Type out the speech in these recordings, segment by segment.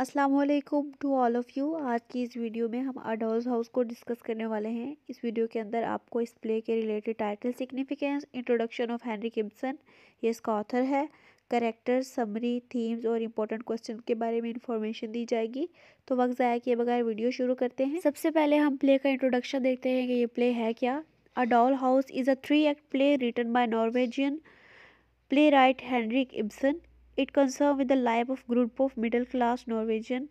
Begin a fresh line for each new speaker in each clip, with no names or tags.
Aslam to all of you आज की इस वीडियो में हम अडोल्स हाउस को डिस्कस करने वाले हैं इस वीडियो के अंदर आपको इस प्ले के related title significance introduction of Henrik Ibsen ये इसका ऑथर है करेक्टर समरी थीम्स और इम्पोर्टेंट क्वेश्चन के बारे में इंफॉर्मेशन दी जाएगी तो वक्त ज़ाया किए बगैर वीडियो शुरू करते हैं सबसे पहले हम प्ले का इंट्रोडक्शन देखते हैं कि ये प्ले है क्या a doll house is a three act play written by Norwegian playwright Henrik Ibsen It concerns with the life of group of middle-class Norwegian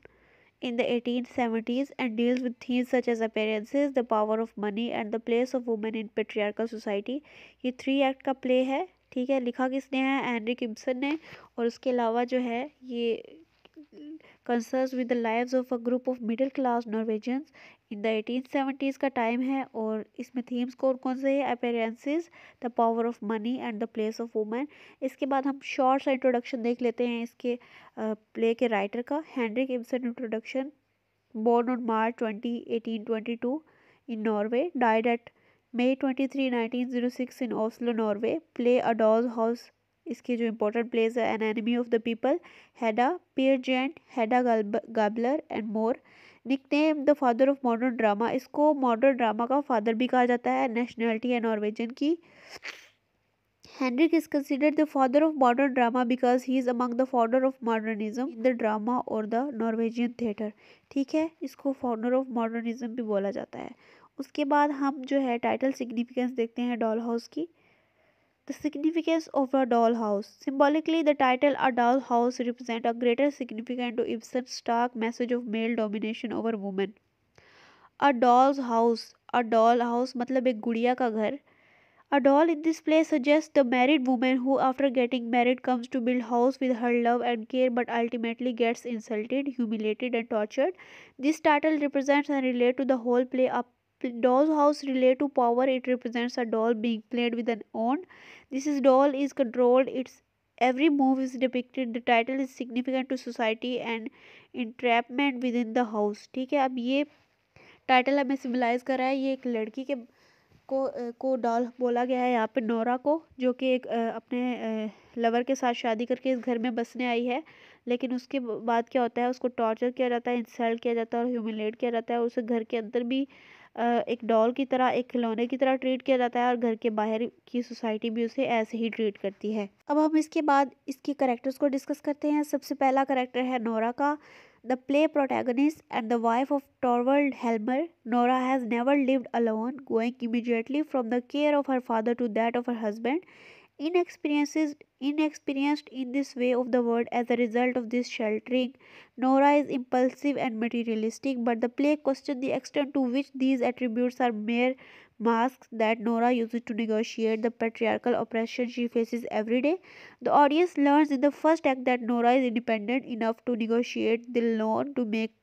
in the 1870s and deals with themes such as appearances, the power of money and the place of women in patriarchal society. ये three act का play है ठीक है लिखा किसने है n-ary किम्सन ने और उसके अलावा जो है ये concerns with the lives of a group of middle class Norwegians in the eighteen seventies का टाइम है और इसमें थीम्स कौन कौन से हैं appearances the power of money and the place of women इसके बाद हम शॉर्ट सा इंट्रोडक्शन देख लेते हैं इसके प्ले के राइटर का Henrik Ibsen introduction born on March 20, 1822 in May twenty three nineteen zero six in Oslo, Norway play Adol's house इसके जो इम्पोर्टेंट प्लेस है an enemy of the people Hedda Peer Gynt Hedda Gabler and more nickname the father of modern drama इसको modern drama का father भी कहा जाता है nationality है नॉर्वेजन की Henrik is consider the father of modern drama because he is among the father of modernism the drama और the Norwegian theatre ठीक है इसको फाउंडर ऑफ मॉडर्निज्म भी बोला जाता है उसके बाद हम जो है टाइटल सिग्निफिकेंस देखते हैं डॉल हाउस की The significance of a dollhouse. Symbolically, the title A Dollhouse represents a greater significance to Ibsen's stark message of male domination over women. A doll's house, a doll house मतलब एक गुड़िया का घर A doll in this play suggests the married woman who after getting married comes to build house with her love and care but ultimately gets insulted, humiliated and tortured. This title represents and relates to the whole play a doll house relate to power it represents a doll being played with an own this is doll is controlled its every move is depicted the title is significant to society and entrapment within the house ठीक है अब ये title हमें सिमिलाइज कर रहा है ये एक लड़की के को को डॉल बोला गया है यहाँ पर नोरा को जो कि एक अपने लवर के साथ शादी करके इस घर में बसने आई है लेकिन उसके बाद क्या होता है उसको टॉर्चर किया जाता है इंसल्ट किया जाता है और ह्यूमिलेट किया जाता है उसे घर के अंदर भी एक डॉल की तरह एक खिलौने की तरह ट्रीट किया जाता है और घर के बाहर की सोसाइटी भी उसे ऐसे ही ट्रीट करती है अब हम इसके बाद इसके करेक्टर्स को डिस्कस करते हैं सबसे पहला करेक्टर है नोरा का the play protagonist and the wife of Torvald Helmer Nora has never lived alone going immediately from the care of her father to that of her husband Inexperienced, inexperienced in this way of the world as a result of this sheltering. Nora is impulsive and materialistic, but the play questions the extent to which these attributes are mere masks that Nora uses to negotiate the patriarchal oppression she faces every day. The audience learns in the first act that Nora is independent enough to negotiate the loan to make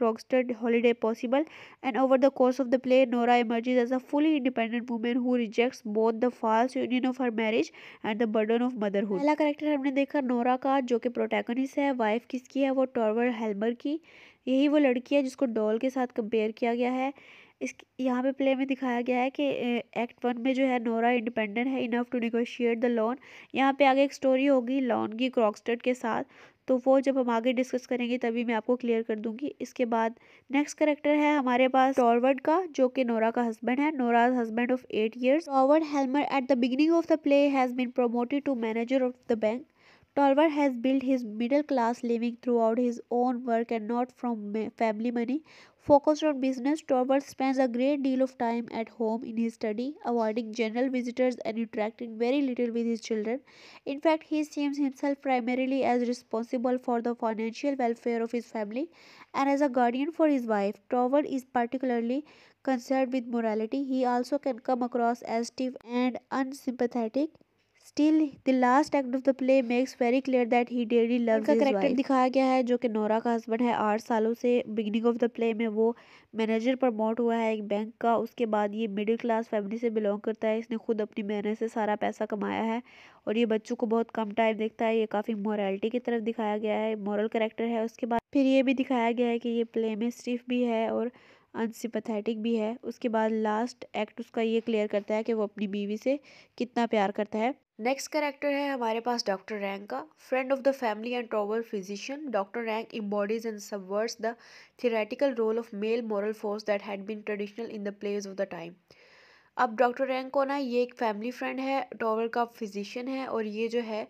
Krogstad holiday possible, and over the course of the play, Nora emerges as a fully independent woman who rejects both the false union of her marriage and the burden of motherhood. pehla character humne dekha Nora ka jo ki protagonist hai wife kiski hai wo Torvald Helmer ki yahi wo ladki hai jisko doll ke sath compare kiya gaya hai इस यहाँ पे play में दिखाया गया है कि act one में जो है नोरा इंडिपेंडेंट है enough to negotiate the loan यहाँ पे आगे एक स्टोरी होगी लोन की क्रॉक्स्टेड के साथ तो वो जब हम आगे डिस्कस करेंगे तभी मैं आपको क्लियर कर दूंगी इसके बाद नेक्स्ट करेक्टर है हमारे पास टॉरवर्ड का जो कि नोरा का हस्बैंड है Nora husband of eight years Torvald Helmer at the beginning of the play has been promoted to manager of the bank has build his middle class living throughout his own work and not from family money focused on business, Torvald spends a great deal of time at home in his study, avoiding general visitors and interacting very little with his children. In fact, he seems himself primarily as responsible for the financial welfare of his family and as a guardian for his wife. Torvald is particularly concerned with morality. He also can come across as stiff and unsympathetic still the last act of the play makes very clear that he dearly love का character दिखाया गया है जो कि Nora का husband है आठ सालों से बिगनिंग ऑफ द प्ले में वो मैनेजर प्रमोट हुआ है एक बैंक का उसके बाद ये मिडिल क्लास फैमिली से बिलोंग करता है इसने खुद अपनी मेहनत से सारा पैसा कमाया है और ये बच्चों को बहुत कम टाइम देखता है ये काफ़ी मॉरलिटी की तरफ दिखाया गया है मॉरल करेक्टर है उसके बाद फिर ये भी दिखाया गया है कि ये प्ले में स्टिफ भी है और अनसिपथेटिक भी है उसके बाद लास्ट एक्ट उसका ये क्लियर करता है कि वो अपनी बीवी से कितना प्यार करता है नेक्स्ट करेक्टर है हमारे पास डॉक्टर रैंक का friend of the family and Torvald physician doctor Rank embodies and subverts the theoretical role of male moral force that had been traditional in the place of the time अब doctor ना ये एक family friend है Torvald का physician है और ये जो है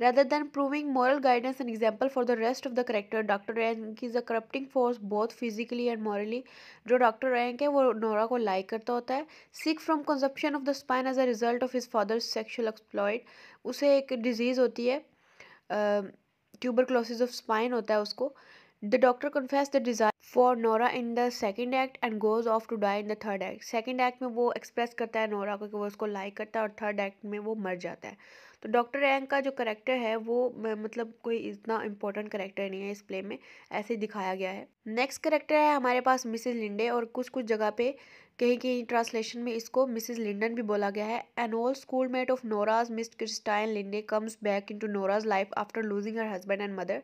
rather than proving moral guidance and example for the rest of the character doctor Rank is a corrupting force both physically and morally जो डॉक्टर रैंक है वो नोरा को लाइक करता होता है sick from consumption of the spine as a result of his father sexual exploits उसे एक disease होती है ट्यूबर क्लोसिस ऑफ स्पाइन होता है उसको The doctor confesses the desire for Nora in the second act and goes off to die in the third act. Second act में वो express करता है नोरा को कि वो उसको like करता है और third act में वो मर जाता है तो डॉक्टर रैंक का जो करेक्टर है वो मतलब कोई इतना इंपॉर्टेंट करेक्टर नहीं है इस प्ले में ऐसे दिखाया गया है नेक्स्ट करेक्टर है हमारे पास मिसिज लिंडे और कुछ कुछ जगह पे कहीं कहीं ट्रांसलेशन में इसको मिसेज लिंडन भी बोला गया है an old schoolmate of Nora's Miss Christine Linde comes back into Nora's life after losing her husband and mother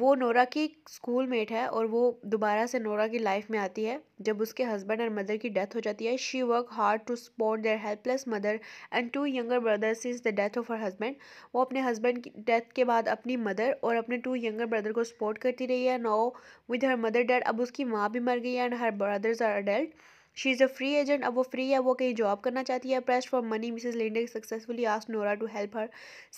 वो नोरा की स्कूल मेट है और वो दोबारा से नोरा की लाइफ में आती है जब उसके हस्बैंड और मदर की डेथ हो जाती है she work hard to support their helpless mother and two younger brother since the death of her husband वो अपने हस्बैंड की डेथ के बाद अपनी मदर और अपने टू यंगर ब्रदर को सपोर्ट करती रही है now with her mother dead अब उसकी माँ भी मर गई है and her brothers are adult she is a free agent अब वो फ्री है वो कहीं जॉब करना चाहती है pressed for money Mrs Linde successfully आस Nora to help her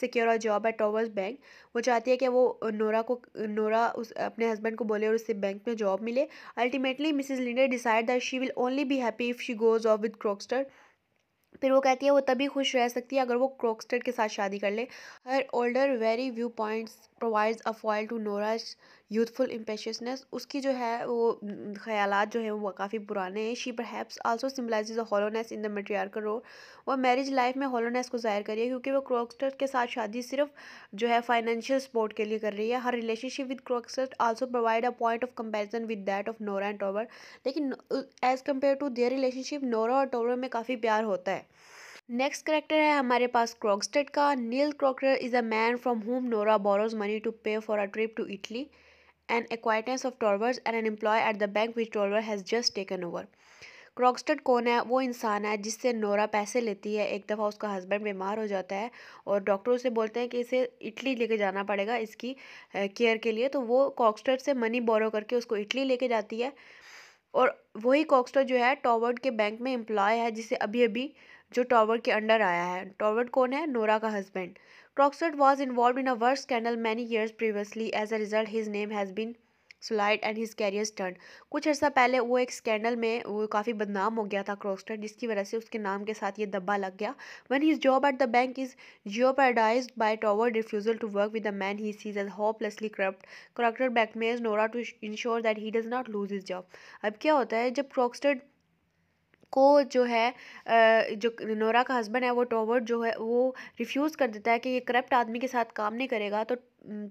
secure a job at Torvald's bank वो चाहती है कि वो नोरा को नोरा उस अपने हस्बैंड को बोले और उससे बैंक में जॉब मिले ultimately Mrs Linde decide that she will only be happy if she goes off with Krogstad फिर वो कहती है वो तभी खुश रह सकती है अगर वो क्रॉक्स्टेड के साथ शादी कर ले her older weary viewpoints provides a foil to Nora youthful impetuousness उसकी जो है वो ख्याल जो है वो काफ़ी पुराने हैं she perhaps also symbolize hollowness in the का रोल वह मैरिज लाइफ में हॉलोनेस को जाहिर करिए क्योंकि वो क्रॉक्सटर के साथ शादी सिर्फ जो है फाइनेंशियल सपोर्ट के लिए कर रही है her relationship with Krogstad also provide a point of comparison with that of Nora and Torvald लेकिन as compare to their relationship Nora और टोवर में काफ़ी प्यार होता है नेक्स्ट करेक्टर है हमारे पास क्रॉक्सटेड का Nils Krogstad is a man from whom Nora borrows money to pay for a trip to Italy an acquaintance of Torvers and an employee at the bank which Torver has just taken over. Krogstad कौन है वो इंसान है जिससे Nora पैसे लेती है एक दफ़ा उसका हस्बैंड बीमार हो जाता है और डॉक्टर उसे बोलते हैं कि इसे इटली लेके जाना पड़ेगा इसकी केयर के लिए तो वो कॉक्सटेड से मनी बोरो करके उसको इटली लेके जाती है और वही कॉक्सटेड जो है टॉवर्ड के बैंक में एम्प्लॉय है जिसे अभी अभी जो टॉवर्ड के अंडर आया है टॉवर्ड कौन है नोरा का husband Croxford was involved in a worse scandal many years previously. As a result, his name has been sullied and his career turn कुछ अर्सा पहले वो एक स्कैंडल में वो काफ़ी बदनाम हो गया था क्रॉस्टर जिसकी वजह से उसके नाम के साथ ये दब्बा लग गया when his job at the bank is jeopardized by Torvald refusal to work with the man he sees as hopelessly corrupt Krogstad blackmails Nora to ensure that he does not lose his job अब क्या होता है जब क्रॉक्स्टर को जो है जो Nora का हस्बैंड है वो टॉबर्ट जो है वो रिफ्यूज़ कर देता है कि ये करप्ट आदमी के साथ काम नहीं करेगा तो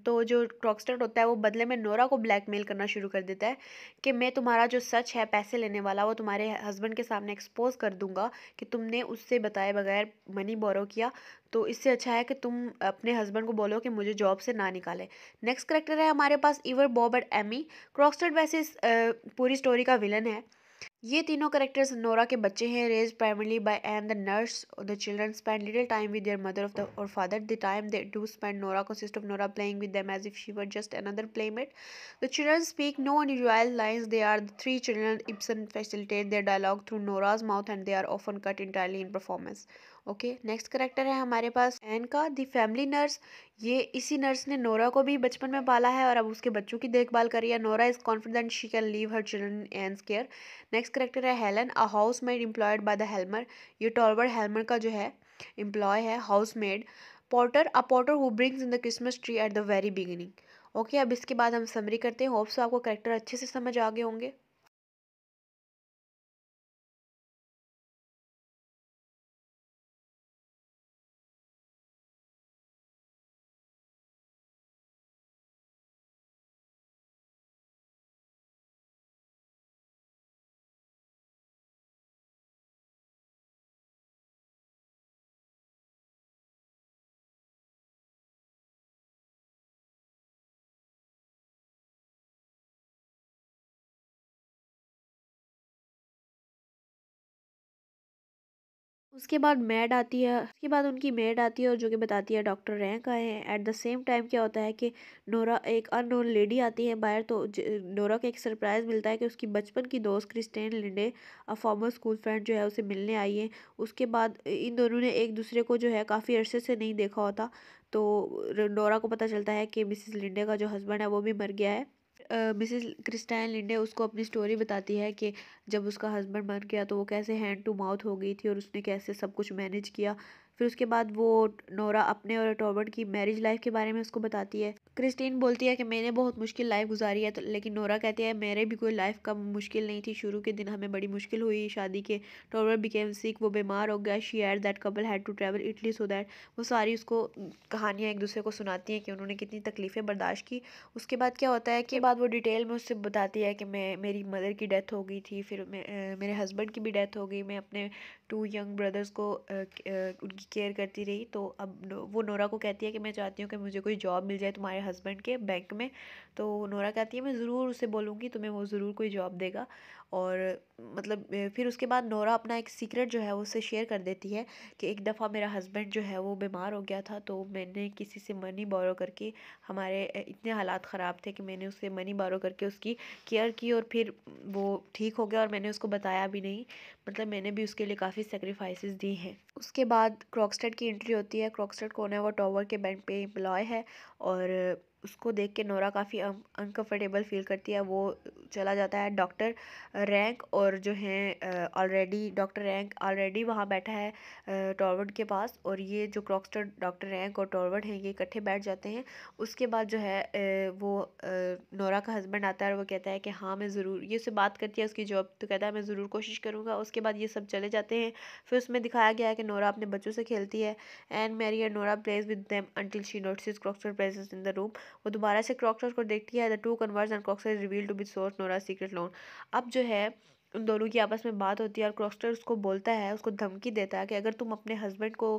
तो जो क्रॉक्स्टेड होता है वो बदले में नोरा को ब्लैकमेल करना शुरू कर देता है कि मैं तुम्हारा जो सच है पैसे लेने वाला वो तुम्हारे हस्बैंड के सामने एक्सपोज कर दूंगा कि तुमने उससे बताए बगैर मनी बोरो किया तो इससे अच्छा है कि तुम अपने हस्बैंड को बोलो कि मुझे जॉब से ना निकाले नेक्स्ट करेक्टर है हमारे पास इवर बॉबर्ट एमी क्रॉक्सटर्ट वैसे इस पूरी स्टोरी का विलन है ये तीनों करेक्टर्स नोरा के बच्चे हैं raised primarily by an the nurse the children spend little time with their mother of the और father the time they do spend Nora consist of Nora playing with them as if she were just another playmate the children speak no unusual lines they are the three children Ibsen facilitate their dialogue through Nora's mouth and they are often cut entirely in performance okay next character है हमारे पास N का दी family nurse ये इसी nurse ने Nora को भी बचपन में पाला है और अब उसके बच्चों की देखभाल कर रही है Nora is confident she can leave her children and care next character है Helen a housemaid employed by the Helmer ये टॉलवर्ड हेलमर का जो है एम्प्लॉय है housemaid porter a porter who brings in the Christmas tree at the very beginning okay अब इसके बाद हम समरी करते हैं होप्स आपको करेक्टर अच्छे से समझ आ गए होंगे उसके बाद मेड आती है उसके बाद उनकी मेड आती है और जो कि बताती है डॉक्टर रैंक आए हैं एट द सेम टाइम क्या होता है कि नोरा एक अननोन लेडी आती है बाहर तो नोरा को एक सरप्राइज़ मिलता है कि उसकी बचपन की दोस्त Kristine Linde a former school friend जो है उसे मिलने आई है उसके बाद इन दोनों ने एक दूसरे को जो है काफ़ी अरसे से नहीं देखा होता तो नोरा को पता चलता है कि मिसिस लिंडे का जो हस्बैंड है वो भी मर गया है मिसेस क्रिस्टाइन लिंडे उसको अपनी स्टोरी बताती है कि जब उसका हस्बैंड मर गया तो वो कैसे हैंड टू माउथ हो गई थी और उसने कैसे सब कुछ मैनेज किया फिर उसके बाद वो नोरा अपने और टॉबर्ट की मैरिज लाइफ के बारे में उसको बताती है क्रिस्टीन बोलती है कि मैंने बहुत मुश्किल लाइफ गुजारी है तो लेकिन नोरा कहती है मेरे भी कोई लाइफ का मुश्किल नहीं थी शुरू के दिन हमें बड़ी मुश्किल हुई शादी के टॉबर्ट बिकेम सिक वो बीमार हो गया she add that couple had to travel Italy so that वो सारी उसको कहानियाँ एक दूसरे को सुनाती हैं कि उन्होंने कितनी तकलीफ़ें बर्दाश्त की उसके बाद क्या होता है कि बाद वो डिटेल में उससे बताती है कि मैं मेरी मदर की डेथ हो गई थी फिर मेरे हस्बैंड की भी डेथ हो गई मैं अपने टू यंग ब्रदर्स को उनकी उनकी केयर करती रही तो अब वो नोरा को कहती है कि मैं चाहती हूँ कि मुझे कोई जॉब मिल जाए तुम्हारे हस्बैंड के बैंक में तो नोरा कहती है मैं ज़रूर उसे बोलूँगी तुम्हें वो ज़रूर कोई जॉब देगा और मतलब फिर उसके बाद नोरा अपना एक सीक्रेट जो है उससे शेयर कर देती है कि एक दफ़ा मेरा हस्बैंड जो है वो बीमार हो गया था तो मैंने किसी से मनी बोरो करके हमारे इतने हालात ख़राब थे कि मैंने उससे मनी बोरो करके उसकी केयर की और फिर वो ठीक हो गया और मैंने उसको बताया भी नहीं मतलब मैंने भी उसके लिए काफ़ी सेक्रीफाइस दी हैं उसके बाद क्रॉक्सटेड की एंट्री होती है क्रॉक्सटेड कौन है वो टॉवर के बैंक पे एम्प्लॉय है और उसको देख के नोरा काफ़ी अनकम्फर्टेबल फील करती है वो चला जाता है डॉक्टर रैंक और जो है ऑलरेडी डॉक्टर रैंक ऑलरेडी वहाँ बैठा है टॉर्वर्ड के पास और ये जो क्रॉक्सटर डॉक्टर रैंक और टॉरवर्ड हैं ये इकट्ठे बैठ जाते हैं उसके बाद जो है वो नोरा का हस्बैंड आता है और वो कहता है कि हाँ मैं ज़रूर ये उससे बात करती है उसकी जॉब तो कहता है मैं ज़रूर कोशिश करूँगा उसके बाद ये सब चले जाते हैं फिर उसमें दिखाया गया है कि नोरा अपने बच्चों से खेलती है and Mary and Nora plays with them until she notes Krogstad plays in the room वो दोबारा से क्रॉक्सर को देखती है the two converse and Krogstad is reveal to be source Nora secret loan अब जो है उन दोनों की आपस में बात होती है और क्रॉस्टर उसको बोलता है उसको धमकी देता है कि अगर तुम अपने हस्बैंड को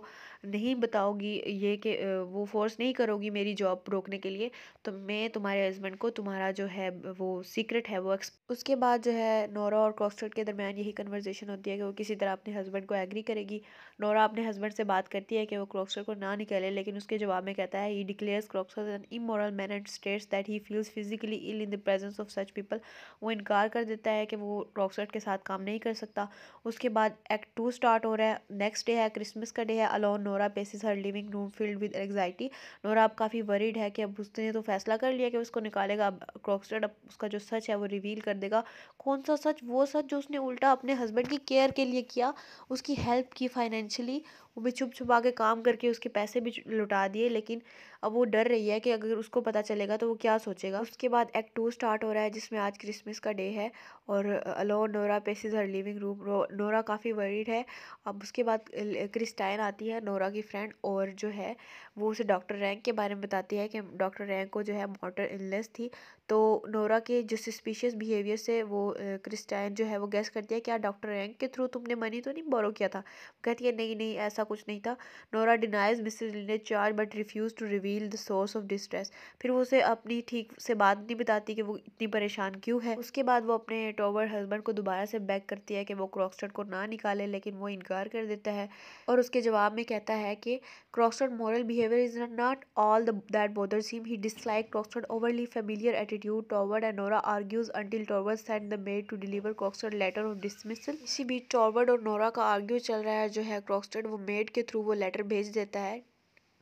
नहीं बताओगी ये कि वो फोर्स नहीं करोगी मेरी जॉब रोकने के लिए तो मैं तुम्हारे हस्बैंड को तुम्हारा जो है वो सीक्रेट है वो उसके बाद जो है नोरा और क्रॉस्टर के दरमियान यही कन्वर्जेशन होती है कि वो किसी तरह अपने हस्बैंड को एग्री करेगी नोरा अपने हस्बैंड से बात करती है कि वो क्रॉस्टर को ना निकले लेकिन उसके जवाब में कहता है he declares Krogstad an immoral man and states that he feels physically ill in the presence of such people वो इनकार कर देता है कि वो क्रॉक्सर शॉर्टकट के साथ काम नहीं कर सकता उसके बाद एक्ट टू स्टार्ट हो रहा है नेक्स्ट डे है क्रिसमस का डे है alone Nora paces her living room filled with anxiety Nora अब काफ़ी वरीड है कि अब उसने तो फैसला कर लिया कि उसको निकालेगा अब क्रॉक्सटेड अब उसका जो सच है वो रिवील कर देगा कौन सा सच वो सच जो उसने उल्टा अपने हस्बैंड की केयर के लिए किया उसकी हेल्प की फाइनेंशियली वो भी छुप छुपा के काम करके उसके पैसे भी लुटा दिए लेकिन अब वो डर रही है कि अगर उसको पता चलेगा तो वो क्या सोचेगा उसके बाद एक्ट टू स्टार्ट हो रहा है जिसमें आज क्रिसमस का डे है और alone Nora paces her living room Nora काफ़ी वरीड है अब उसके बाद क्रिस्टाइन आती है नोरा की फ्रेंड और जो है वो उसे डॉक्टर रैंक के बारे में बताती है कि डॉक्टर रैंक को जो है मोटर इलनेस थी तो नोरा के जो सस्पिशियस बिहेवियर से वो क्रिस्टाइन जो है वो गैस करती है क्या डॉक्टर रैंक के थ्रू तुमने मनी तो नहीं बोरो किया था कहती है नहीं नहीं ऐसा कुछ नहीं था नोरा डिनाइज मिसिज ने charge but refuses to reveal the source of distress फिर वो उसे अपनी ठीक से बात नहीं बताती कि वो इतनी परेशान क्यों है उसके बाद वो अपने टोवर हस्बैंड को दोबारा से बैक करती है कि वो क्रॉक्सटन को ना निकाले लेकिन वो इनकार कर देता है और उसके जवाब में कहता है कि Krogstad moral behaviour is not all that bother seem he dislike Krogstad overly familiar at attitude toward Nora argues until Torvald sends the maid to deliver Crockstead letter of dismissal. इसी बीच टॉवर्ड और नोरा का argue चल रहा है जो है क्रॉक्सटेड वो made के थ्रू वो लेटर भेज देता है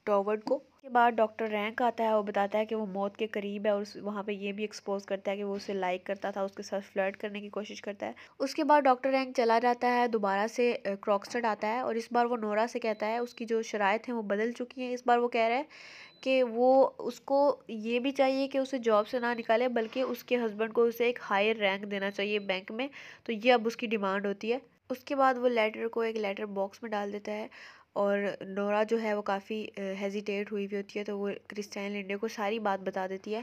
टॉवर्ड को के बाद डॉक्टर रैंक आता है और बताता है कि वो मौत के करीब है और वहाँ पे ये भी एक्सपोज करता है कि वो उसे लाइक करता था उसके साथ फ्लर्ट करने की कोशिश करता है उसके बाद डॉक्टर रैंक चला जाता है दोबारा से क्रॉक्सटेड आता है और इस बार वो नोरा से कहता है उसकी जो शराय है वो बदल चुकी हैं इस बार वो कह रहा है कि वो उसको ये भी चाहिए कि उसे जॉब से ना निकाले बल्कि उसके हस्बैंड को उसे एक हायर रैंक देना चाहिए बैंक में तो ये अब उसकी डिमांड होती है उसके बाद वो लेटर को एक लेटर बॉक्स में डाल देता है और नोरा जो है वो काफ़ी हेजिटेट हुई हुई होती है तो वो क्रिस्टाइन लिंडे को सारी बात बता देती है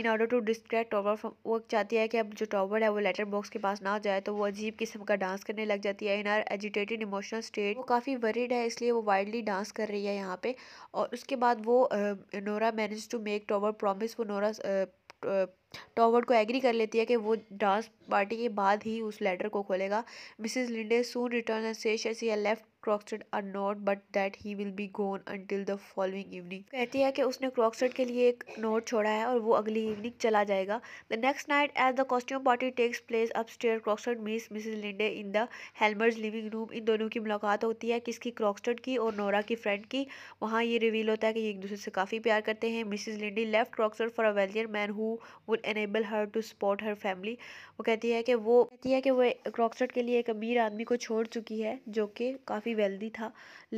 in order to distract Torvald from वो चाहती है कि अब जो टॉवर है वो लेटर बॉक्स के पास ना जाए तो वो अजीब किस्म का डांस करने लग जाती है in her agitated emotional state वो काफ़ी वरीड है इसलिए वो वाइल्डली डांस कर रही है यहाँ पर और उसके बाद वो Nora manage to make Torvald promise वो नोरा टॉवर्ड को एग्री कर लेती है कि वो डांस पार्टी के बाद ही उस लेटर को खोलेगा मिसिज लिंडे सून रिटर्न से left Krogstad are not but that he will be gone until the following evening कहती है कि उसने क्रॉक्सटेड के लिए एक नोट छोड़ा है और वो अगली इवनिंग चला जाएगा the next night as the costume party takes place upstairs Krogstad miss Mrs Linde in the Helmers' living room इन दोनों की मुलाकात होती है किसकी क्रॉक्सटेड की और नोरा की फ्रेंड की वहाँ ये रिवील होता है कि ये एक दूसरे से काफ़ी प्यार करते हैं Mrs Linde left Krogstad for a वेलियर man who would enable her to support her family वो कहती है कि वो कहती है कि वो क्रॉक्सटेड के लिए एक अमीर आदमी को छोड़ चुकी है जो कि काफ़ी वेल्दी था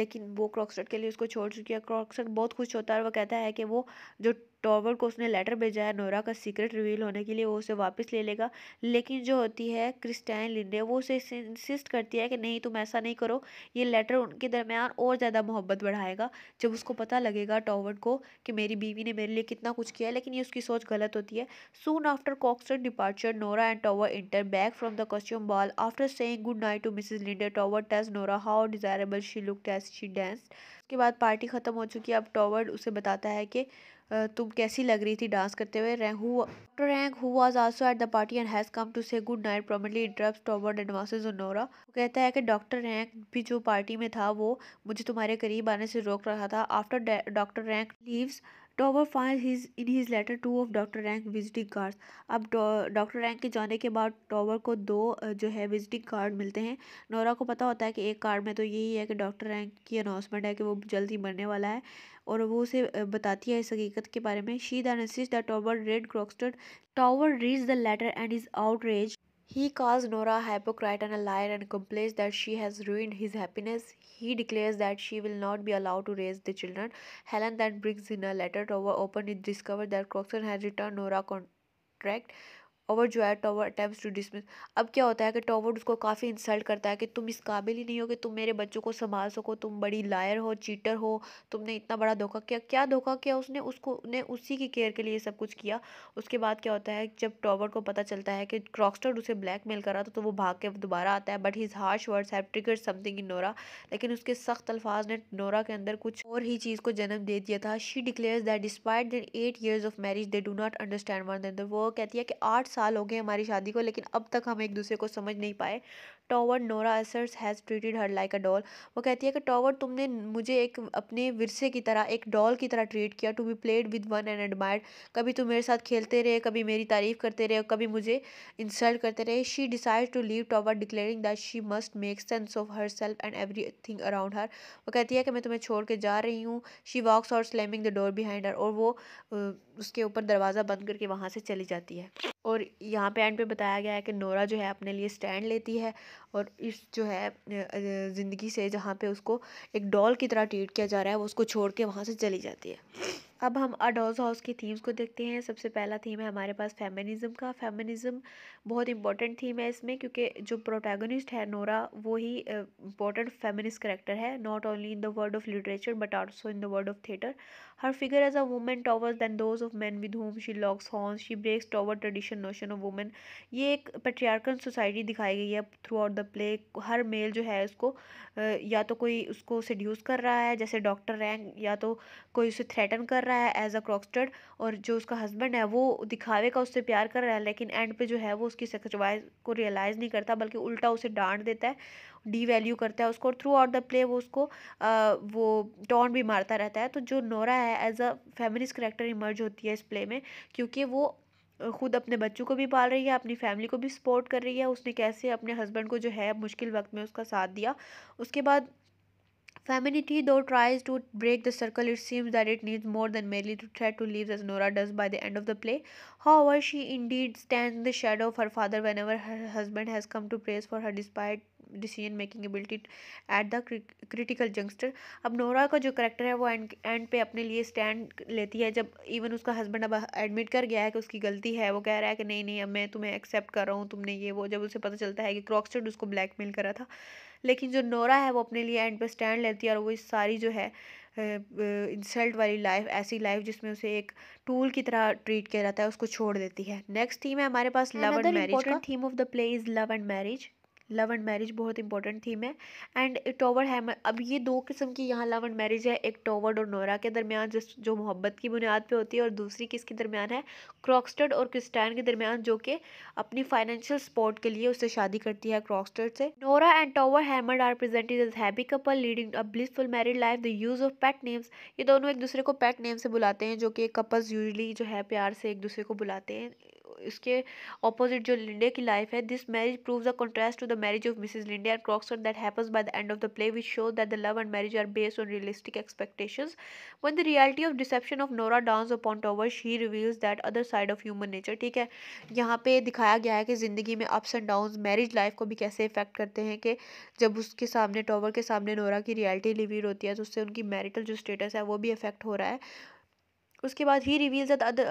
लेकिन वो क्रॉकसट के लिए उसको छोड़ चुकी है क्रॉक्सटेड बहुत खुश होता है और वो कहता है कि वो जो टॉवर को उसने लेटर भेजा है नोरा का सीक्रेट रिवील होने के लिए वो उसे वापस ले लेगा लेकिन जो होती है क्रिस्टाइन लिंडे वो उसे इंसिस्ट करती है कि नहीं तुम ऐसा नहीं करो ये लेटर उनके दरमियान और ज़्यादा मोहब्बत बढ़ाएगा जब उसको पता लगेगा टॉवर को कि मेरी बीवी ने मेरे लिए कितना कुछ किया है लेकिन ये उसकी सोच गलत होती है सून आफ्टर कॉक्सर departure Nora and Torvald enter back from the costume ball after saying good night to Mrs Linde Torvald tells Nora how desirable she look tells she dance उसके बाद पार्टी ख़त्म हो चुकी है अब टॉवर उसे बताता है कि तुम कैसी लग रही थी डांस करते हुए Rank After Rank who was also at the party and has come to say good night prominently वो कहता है कि डॉक्टर रैंक भी जो पार्टी में था वो मुझे तुम्हारे करीब आने से रोक रहा था after doctor Rank leaves Torvald find his in his letter two of doctor Rank visiting cards अब डॉक्टर रैंक के जाने के बाद टॉवर को दो जो है विजिटिंग कार्ड मिलते हैं नोरा को पता होता है कि एक कार्ड में तो यही है कि डॉक्टर रैंक की अनाउंसमेंट है कि वो जल्द ही मरने वाला है और वो उसे बताती है इस हकीकत के बारे में she this the Torvald read Krogstad Torvald reads the letter and is outrage he calls Nora hypocrite and liar and complains that she has ruined his happiness he declares that she will not be allowed to raise the children Helen that brings in a letter Torvald open it discover that Krogstad has return Nora contract और जो है tower attempt to dismiss अब क्या होता है कि tower उसको काफ़ी इंसल्ट करता है कि तुम इस काबिल ही नहीं हो कि तुम मेरे बच्चों को संभाल सको तुम बड़ी लायर हो चीटर हो तुमने इतना बड़ा धोखा किया क्या धोखा किया उसने उसको ने उसी की केयर के लिए सब कुछ किया उसके बाद क्या होता है जब टॉवर को पता चलता है कि क्रॉक्स्टर उसे ब्लैकमेल कर रहा था तो वो भाग के दोबारा आता है but his harsh words have trigger something in Nora लेकिन उसके सख्त अल्फाज ने नोरा के अंदर कुछ और ही चीज़ को जन्म दे दिया था she declares that despite then eight years of marriage they do not understand one then वो कहती है कि आठ साल हो गए हमारी शादी को लेकिन अब तक हम एक दूसरे को समझ नहीं पाए Torvald Nora asserts has treated her like a doll वो कहती है कि टॉवर तुमने मुझे एक अपने विरसे की तरह एक डॉल की तरह ट्रीट किया to be played with one and admired कभी तुम मेरे साथ खेलते रहे कभी मेरी तारीफ़ करते रहे कभी मुझे इंसल्ट करते रहे she decide to leave Torvald declaring that she must make sense of herself and everything around her वो कहती है कि मैं तुम्हें छोड़ के जा रही हूँ शी वॉक्स और slamming the door behind her और वो उसके ऊपर दरवाज़ा बंद करके वहाँ से चली जाती है और यहाँ पे एंड पे बताया गया है कि नोरा जो है अपने लिए स्टैंड लेती है और इस जो है ज़िंदगी से जहाँ पे उसको एक डॉल की तरह ट्रीट किया जा रहा है वो उसको छोड़ के वहाँ से चली जाती है अब हम अडोज हाउस की थीम्स को देखते हैं सबसे पहला थीम है हमारे पास फेमिनिज्म का फेमिनिज्म बहुत इंपॉर्टेंट थीम है इसमें क्योंकि जो प्रोटैगनिस्ट है नोरा वो ही इंपॉर्टेंट फेमिनिस्ट करेक्टर है not only in the world of literature but also in the world of theatre her figure as a woman towers than those of men with whom she locks horns. She breaks toward tradition notion of woman. ये एक patriarchal society दिखाई गई है throughout the play हर male जो है उसको या तो कोई उसको सड्यूस कर रहा है जैसे डॉक्टर रैंक या तो कोई उसे थ्रेटन कर रहा है एज अ क्रॉक्स्टर्ड और जो उसका हस्बैंड है वो दिखावे का उससे प्यार कर रहा है लेकिन एंड पे जो है वो उसकी सचवाई को रियलाइज़ नहीं करता बल्कि उल्टा उसे डांट देता है डी वैल्यू करता है उसको और थ्रू आउट द प्ले वो उसको आ, वो टॉन भी मारता रहता है तो जो नोरा है as a feminist character emerge होती है इस प्ले में क्योंकि वो खुद अपने बच्चों को भी पाल रही है अपनी फैमिली को भी सपोर्ट कर रही है उसने कैसे अपने हस्बैंड को जो है मुश्किल वक्त में उसका साथ दिया उसके बाद Femininity, though, tries to break the circle. It seems that it needs more than merely to threat to leave, as Nora does by the end of the play. However, she indeed stands in the shadow of her father whenever her husband has come to praise for her, despite decision making ability at the critical juncture अब Nora का जो character है वो and and पे अपने लिए stand लेती है जब इवन उसका हस्बैंड अब एडमिट कर गया है कि उसकी गलती है वो कह रहा है कि नहीं नहीं अब मैं तुम्हें एक्सेप्ट कर रहा हूँ तुमने ये वो जब उसे पता चलता है कि क्रॉक्सटेड उसको ब्लैकमेल करा था लेकिन जो नोरा है वो अपने लिए एंड पे स्टैंड लेती है और वो इस सारी जो है इंसल्ट वाली लाइफ ऐसी लाइफ जिसमें उसे एक टूल की तरह ट्रीट किया जाता है उसको छोड़ देती है नेक्स्ट थीम है हमारे पास लव एंड मैरिज का theme of the play is love and marriage love and marriage बहुत इंपॉर्टेंट थीम है एंड टॉवर हैमर अब ये दो किस्म की यहाँ लव एंड मैरिज है एक टॉवर्ड और नोरा के दरमियान जिस जो मोहब्बत की बुनियाद पे होती है और दूसरी किसके दरमियान है क्रॉक्सटर्ड और क्रिस्टैन के दरमियान जो कि अपनी फाइनेंशियल सपोर्ट के लिए उससे शादी करती है क्रॉक्सटर्ड से नोरा एंड टॉवर हैमर्ड are presented as happy couple leading a blissful married life the use of pet names ये दोनों एक दूसरे को पैट नेम से बुलाते हैं जो कि कपल्स यूजली जो है प्यार से एक दूसरे को बुलाते हैं इसके ऑपोजिट जो लिंडे की लाइफ है this marriage proves a contrast to the marriage of Mrs Linde and Krogstad that happens by the end of the play which show that the love and marriage are based on realistic expectation when the reality of deception of Nora dawns upon Torvald she reveals that other side of human nature ठीक है यहाँ पे दिखाया गया है कि ज़िंदगी में ups and down marriage life को भी कैसे इफेक्ट करते हैं कि जब उसके सामने टॉवर के सामने नोरा की रियलिटी रिवील होती है तो उससे उनकी मैरिटल जो स्टेटस है वो भी इफेक्ट हो रहा है उसके बाद he reveal that other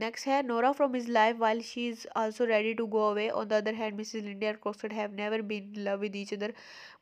next है Nora from his life while she is also ready to go away on the other hand Mrs Linde and have never been love with each other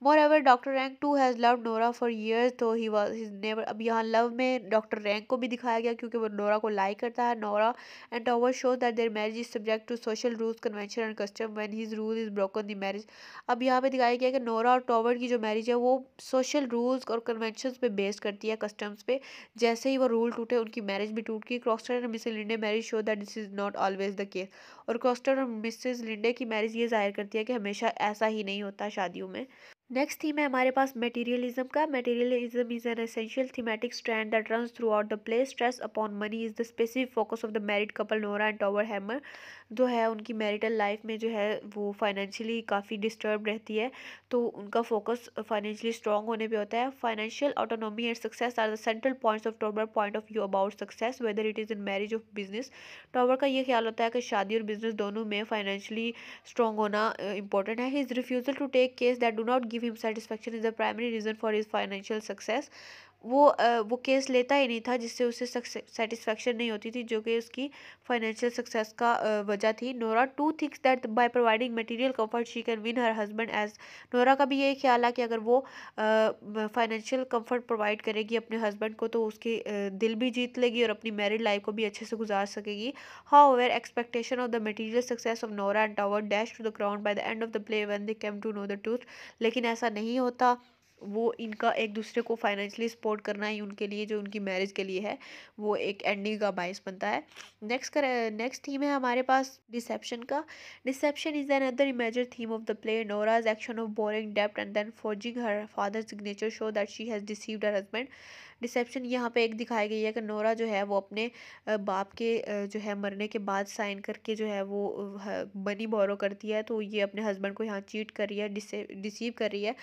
more ever doctor Rank too has love Nora for years तो he was his never अब यहाँ love में doctor rank को भी दिखाया गया क्योंकि वो नोरा को लाइक करता है Nora and Torvald show that their marriage is subject to social rules convention and custom when his rule is broken the marriage अब यहाँ पर दिखाया गया कि नोरा और टॉवर की जो मैरिज है वो सोशल रूल्स और कन्वेंशन पर बेस्ड करती है कस्टम्स पे जैसे ही वो रूल टूटे उनकी मैरिज मैरिज टूट गई Krogstad and Mrs Linde marriage show that this is not always the case और क्रॉस्टर और मिसेज लिंडे की मैरिज ये जाहिर करती है कि हमेशा ऐसा ही नहीं होता शादियों में नेक्स्ट थीम है हमारे पास मटेरियलिज्म का materialism is an essential thematic strand that run throughout the play stress upon money is the specific focus of the married couple Nora and Torvald Helmer जो है उनकी मैरिटल लाइफ में जो है वो फाइनेंशियली काफ़ी disturb रहती है तो उनका फोकस फाइनेंशियली स्ट्रॉन्ग होने पर होता है financial autonomy and success are the central points of Torvald point of view about success whether it is in marriage of business Torvald का ये ख्याल होता है कि शादी और बिजनेस दोनों में फाइनेंशियली स्ट्रॉन्ग होना इंपॉर्टेंट है his refusal to take case that do not give give him satisfaction is the primary reason for his financial success वो वो केस लेता ही नहीं था जिससे उसे सेटिस्फेक्शन नहीं होती थी जो कि उसकी फाइनेंशियल सक्सेस का वजह थी Nora too thinks that by providing material comfort she can win her husband as Nora का भी यही ख्याल है कि अगर वो फाइनेंशियल कंफर्ट प्रोवाइड करेगी अपने हस्बैंड को तो उसके दिल भी जीत लेगी और अपनी मैरिड लाइफ को भी अच्छे से गुजार सकेगी however expectation of the material success of Nora and Torvald dash to the ground by the end of the play when they came to know the truth लेकिन ऐसा नहीं होता वो इनका एक दूसरे को फाइनेंशियली सपोर्ट करना ही उनके लिए जो उनकी मैरिज के लिए है वो एक एंडिंग का बायस बनता है नेक्स्ट कर नेक्स्ट थीम है हमारे पास डिसेप्शन का deception is another major theme of the play Nora's action of borrowing डेप्ट and then forging her father signature show that she has deceived her husband deception यहाँ पे एक दिखाई गई है कि नोरा जो है वो अपने बाप के जो है मरने के बाद साइन करके जो है वो बनी बोरो करती है तो ये अपने हस्बैंड को यहाँ चीट कर रही है डिसीव कर रही है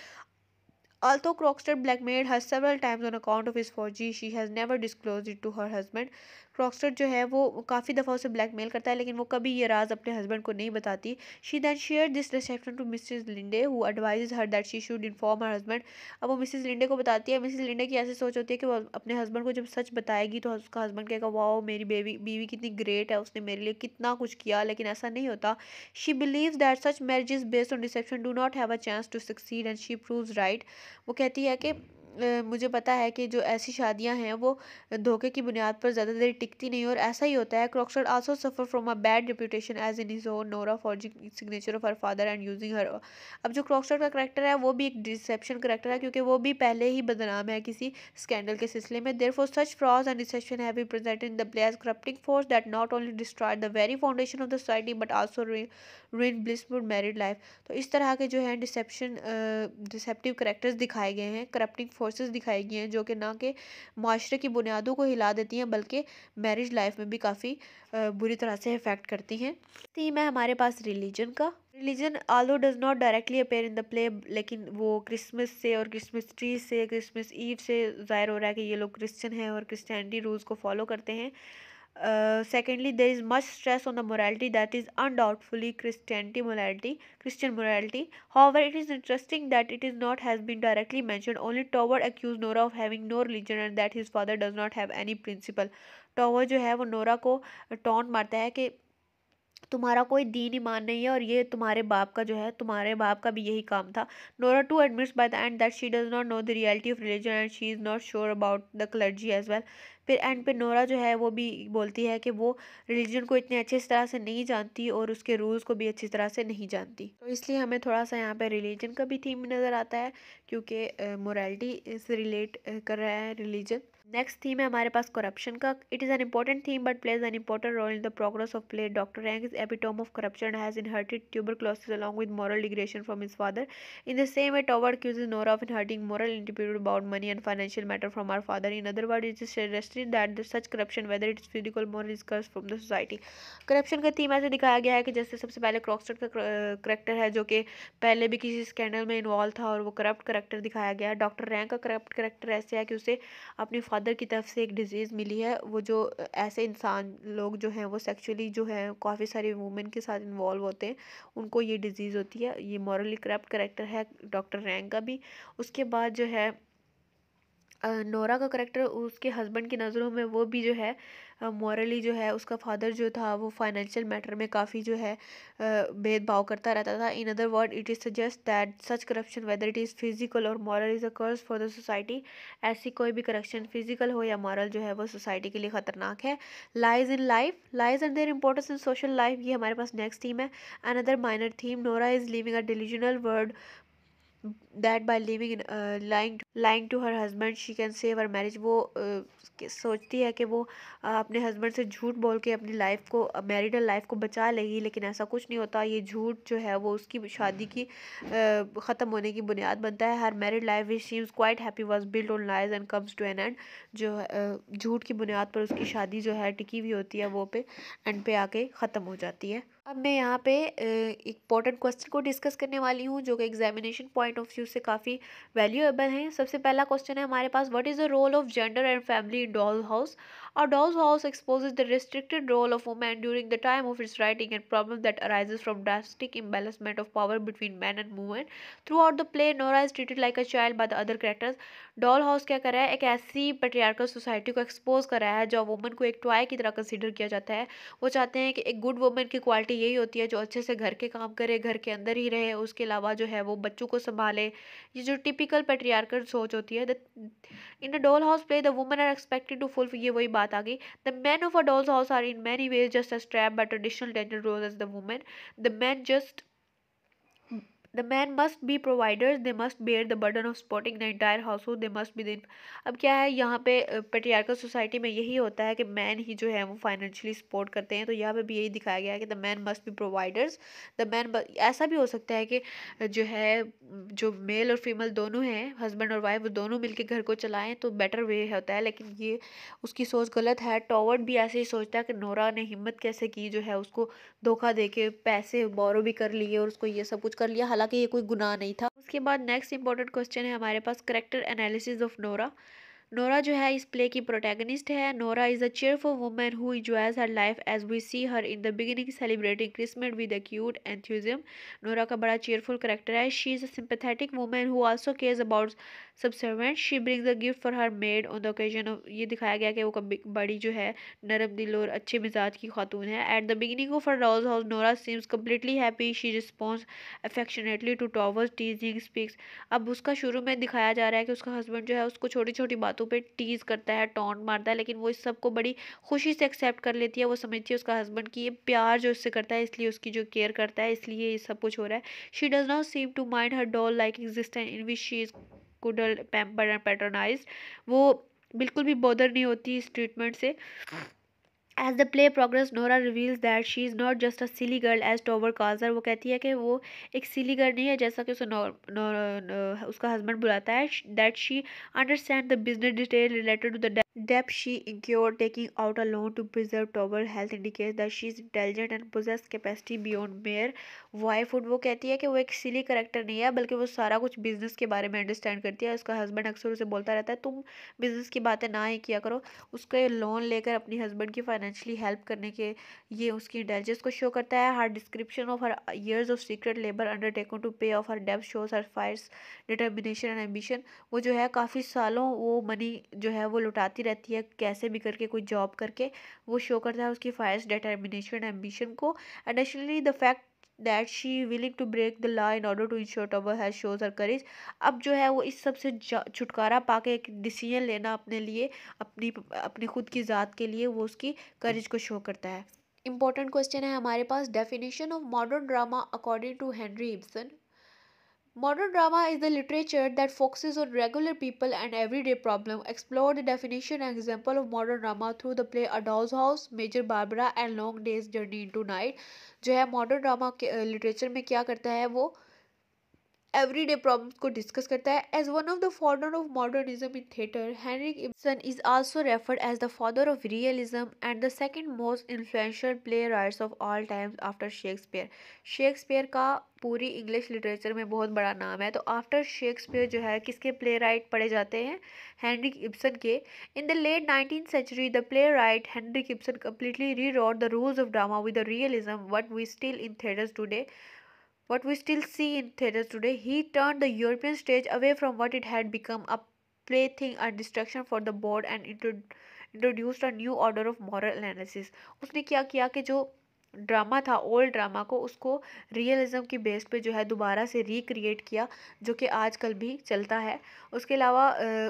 Although Croxton blackmailed her several times on account of his forgery, she has never disclosed it to her husband. Krogstad जो है वो काफ़ी दफ़ा उसे ब्लैकमेल करता है लेकिन वो कभी ये राज अपने हस्बैंड को नहीं बताती she then share this deception to Mrs Linde who advise her that she should inform her husband अब वो मिसिज लिंडे को बताती है मिसिज लिंडे की ऐसी सोच होती है कि वो अपने हस्बैंड को जब सच बताएगी तो उसका हस्बैंड कहेगा वाह मेरी बेबी बीवी कितनी ग्रेट है उसने मेरे लिए कितना कुछ किया लेकिन ऐसा नहीं होता she believe that such marriage based on deception do not have a chance to succeed and she prove right वो कहती है कि मुझे पता है कि जो ऐसी शादियाँ हैं वो धोखे की बुनियाद पर ज़्यादा देर टिकती नहीं और ऐसा ही होता है Krogstad also suffer from a bad reputation as in his own Nora forging signature of her father and using her अब जो क्रॉक्सर्ड का करेक्टर है वो भी एक डिसेप्शन करेक्टर है क्योंकि वो भी पहले ही बदनाम है किसी स्कैंडल के सिलसिले में therefore such fraud and deception have been present in the player's corrupting force that not only destroyed the very foundation of the society but also ruined blissful married life तो इस तरह के जो है dissipation deceptive characters दिखाए गए हैं corrupting force forces दिखाई गई हैं जो कि ना कि माशरे की बुनियादों को हिला देती हैं बल्कि मैरिज लाइफ में भी काफ़ी बुरी तरह से इफ़ेक्ट करती हैं थीम तो है हमारे पास रिलीजन का religion also does not directly appear in the play लेकिन वो क्रिसमस से और क्रिसमस ट्री से क्रिसमस ईव से ज़ाहिर हो रहा है कि ये लोग क्रिश्चियन हैं और क्रिस्टियनिटी रूल्स को फॉलो करते हैं uh, secondly there is much stress on the morality that is undoubtedly christianity morality christian morality however it is interesting that it is not has been directly mentioned only tower accused nora of having no religion and that his father does not have any principle Torvald जो है वो Nora को taunt मारता है कि तुम्हारा कोई दीन ईमान नहीं है और ये तुम्हारे बाप का जो है तुम्हारे बाप का भी यही काम था Nora too admits by the end that she does not know the reality of religion and she is not sure about the clergy as well फिर एंड पे नोरा जो है वो भी बोलती है कि वो रिलीजन को इतने अच्छे तरह से नहीं जानती और उसके रूल्स को भी अच्छी तरह से नहीं जानती तो इसलिए हमें थोड़ा सा यहाँ पे रिलीजन का भी थीम नज़र आता है क्योंकि मोरालिटी से रिलेट कर रहा है रिलीजन नेक्स्ट थीम है हमारे पास करप्शन का it is an important theme but plays an important role in the progress of play doctor Rank is epitome of corruption has inherited tuberculosis along with moral degradation from his father in the same way toward cues is Nora of inheriting moral ineptitude about money and financial matter from our father in other word is rested that such corruption whether it's physical moral is curse from the society corruption का theme ऐसे दिखाया गया है कि जैसे सबसे पहले क्रॉक्सट का करेक्टर है जो कि पहले भी किसी स्कैंडल में इन्वॉल्व था और वो करप्ट करेक्टर दिखाया गया डॉक्टर रैंक का करप्ट करेक्टर ऐसे है कि उसे अपनी फादर की तरफ से एक डिज़ीज़ मिली है वो जो ऐसे इंसान लोग जो हैं वो सेक्चुअली जो है काफ़ी सारे वुमेन के साथ इन्वॉल्व होते हैं उनको ये डिज़ीज़ होती है ये मॉरली करप्ट करेक्टर है डॉक्टर रैंक का भी उसके बाद जो है नोरा का करेक्टर उसके हस्बैंड की नज़रों में वो भी जो है मॉरली जो है उसका फादर जो था वो फाइनेंशियल मैटर में काफ़ी जो है भेदभाव करता रहता था in other word it is suggest that such corruption whether it is physical और moral is a curse for the society ऐसी कोई भी करप्शन फिजिकल हो या मॉरल जो है वो सोसाइटी के लिए ख़तरनाक है lies in life lies and their importance in social life ये हमारे पास नेक्स्ट थीम है another minor theme Nora is living a delusional world that by living lying lying to her husband she can save her marriage वो uh, सोचती है कि वो uh, अपने हस्बैंड से झूठ बोल के अपनी लाइफ को मैरिड uh, लाइफ को बचा लेगी लेकिन ऐसा कुछ नहीं होता ये झूठ जो है वो उसकी शादी की uh, ख़त्म होने की बुनियाद बनता है her married life which seems quite happy was build on lies and comes to an end जो uh, झूठ की बुनियाद पर उसकी शादी जो है टिकी हुई होती है वो पे एंड पे आके ख़त्म हो जाती है अब मैं यहाँ पे इंपॉर्टेंट क्वेश्चन को डिस्कस करने वाली हूँ जो कि एग्जामिनेशन पॉइंट ऑफ व्यू से काफ़ी वैल्यूएबल हैं सबसे पहला क्वेश्चन है हमारे पास what is the role of gender and family in doll house A doll's house exposes the restricted role of woman during the time of its writing and problem that arises from drastic imbalancement of power between men and women. Throughout the play, Nora is treated like a child by the other characters. Doll house क्या कर रहा है एक ऐसी पट्रियार्कल society को expose कर रहा है जो वुमन को एक टॉय की तरह कंसिडर किया जाता है वो चाहते हैं कि एक गुड वुमन की क्वालिटी यही होती है जो अच्छे से घर के काम करे घर के अंदर ही रहे उसके अलावा जो है वो बच्चों को संभाले ये जो टिपिकल पेट्रियार्कल सोच होती है in the doll house play the woman are expected to fulfil ये वही बात बात आ गई the man of a doll's house are in many ways just as trap by traditional gender role as the women the man just the man must be providers they must bear the burden of supporting the entire household they must be दिन अब क्या है यहाँ पे patriarchal society में यही होता है कि मैन ही जो है वो फाइनेंशियली सपोर्ट करते हैं तो यहाँ पे भी यही दिखाया गया है कि the man must be providers the man ऐसा भी हो सकता है कि जो है जो मेल और फीमेल दोनों हैं हस्बैंड और वाइफ वो दोनों मिलकर घर को चलाएं तो बेटर वे होता है लेकिन ये उसकी सोच गलत है टॉवर्ड भी ऐसे ही सोचता है कि नोरा ने हिम्मत कैसे की जो है उसको धोखा दे के पैसे बोरो भी कर लिए और उसको ये सब कुछ कर लिया हालांकि हालांकि ये कोई गुनाह नहीं था उसके बाद नेक्स्ट इंपॉर्टेंट क्वेश्चन है हमारे पास character analysis of Nora Nora जो है इस प्ले की प्रोटैगनिस्ट है Nora is a cheerful woman who enjoys her life as we see her in the beginning celebrating Christmas with a cute enthusiasm Nora का बड़ा चेयरफुल करेक्टर है she is a sympathetic woman who also cares about subservient she brings a gift for her maid on the occasion of ये दिखाया गया कि वो बड़ी जो है नरम दिल और अच्छे मिजाज की खातून है at the beginning of her rose house Nora seems completely happy she response affectionately to Torvald's teasing speaks अब उसका शुरू में दिखाया जा रहा है कि उसका हस्बैंड जो है उसको छोटी छोटी बातों पर टीज़ करता है टॉन्ट मारता है लेकिन वो इस सबको बड़ी खुशी से एक्सेप्ट कर लेती है वो समझती है उसका हस्बैंड की ये प्यार जो उससे करता है इसलिए उसकी जो केयर करता है इसलिए ये सब कुछ हो रहा है she does not seem to mind her doll like existence in which she is coddled pamper and patronize वो बिल्कुल भी बॉदर नहीं होती इस ट्रीटमेंट से as the play progress Nora reveals that she is not just a silly girl as Torvald calls her वो कहती है कि वो एक सिली गर्ल नहीं है जैसा कि उसे नौ, नौ, नौ, उसका हस्बैंड बुलाता है that she understand the business detail related to the debt she incurred taking out a loan to preserve total health that she is is intelligent and possess capacity beyond mere wifehood वो कहती है कि वो एक सिली character नहीं है बल्कि वो सारा कुछ बिजनेस के बारे में अंडरस्टैंड करती है उसका हस्बैंड अक्सर उसे बोलता रहता है तुम बिजनेस की बातें ना ही किया करो उसके लोन लेकर अपनी हस्बैंड की फाइनेंशियली हेल्प करने के ये उसकी इंटेलिजेंस को शो करता है her description of her years of secret labour undertaken to pay off her debt shows her fierce determination and ambition वो जो है काफ़ी सालों वो मनी जो है वो लुटाती रहती है कैसे भी करके कोई जॉब करके वो शो करता है उसकी फायर्स डिटर्मिनेशन एम्बिशन को and the fact that she willing to break the law in order to ensure Torvald's हैज शोज हर करेज अब जो है वो इस सब से छुटकारा पा के एक डिसीजन लेना अपने लिए अपनी अपनी खुद की ज़ात के लिए वो उसकी करेज को शो करता है इंपॉर्टेंट क्वेश्चन है हमारे पास definition of modern drama according to Henry Ibsen Modern drama is the literature that focuses on regular people and everyday problems. Explore the definition and example of modern drama through the play A Doll's House, Major Barbara and Long Day's Journey into Night. जो है modern drama literature में क्या करता है वो everyday problem को discuss करता है as one of the founders of modernism in theatre Henrik Ibsen is also referred as the father of realism and the second most influential playwrights of all times after Shakespeare Shakespeare का पूरी English literature में बहुत बड़ा नाम है तो after Shakespeare जो है किसके प्ले राइट पढ़े जाते हैं हैंनरिक इब्सन के in the late nineteen century the playwright Henrik Ibsen completely rewrote the rules of drama with the realism what we still in theatres today what we still see in theaters today, he turned the European stage away from what it had become a plaything and distraction for the bored and introduced a new order of moral analysis. उसने क्या किया कि जो drama था old drama को उसको realism की base पे जो है दोबारा से रिक्रिएट किया जो कि आजकल भी चलता है उसके अलावा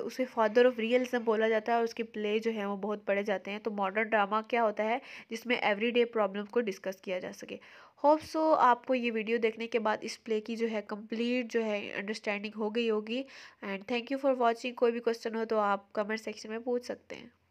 उसे फादर ऑफ रियलिज़म बोला जाता है और उसके प्ले जो है वो बहुत पढ़े जाते हैं तो मॉडर्न ड्रामा क्या होता है जिसमें एवरीडे प्रॉब्लम को डिस्कस किया जा सके होप सो so, आपको ये वीडियो देखने के बाद इस प्ले की जो है कंप्लीट जो है अंडरस्टैंडिंग हो गई होगी and thank you for watching कोई भी क्वेश्चन हो तो आप कमेंट सेक्शन में पूछ सकते हैं